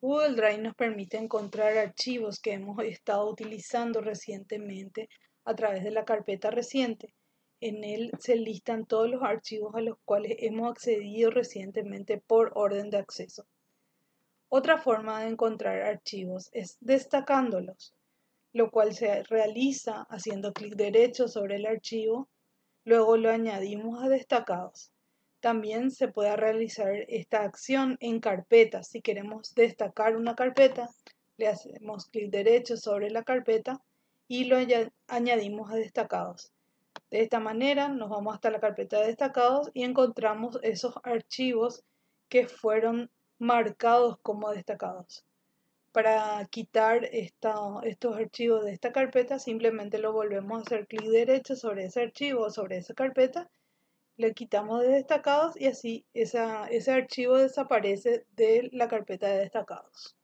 Google Drive nos permite encontrar archivos que hemos estado utilizando recientemente a través de la carpeta reciente. En él se listan todos los archivos a los cuales hemos accedido recientemente por orden de acceso. Otra forma de encontrar archivos es destacándolos, lo cual se realiza haciendo clic derecho sobre el archivo, luego lo añadimos a destacados. También se puede realizar esta acción en carpeta. Si queremos destacar una carpeta, le hacemos clic derecho sobre la carpeta y lo añadimos a destacados. De esta manera nos vamos hasta la carpeta de destacados y encontramos esos archivos que fueron marcados como destacados. Para quitar estos archivos de esta carpeta simplemente lo volvemos a hacer clic derecho sobre ese archivo o sobre esa carpeta le quitamos de destacados y así ese archivo desaparece de la carpeta de destacados.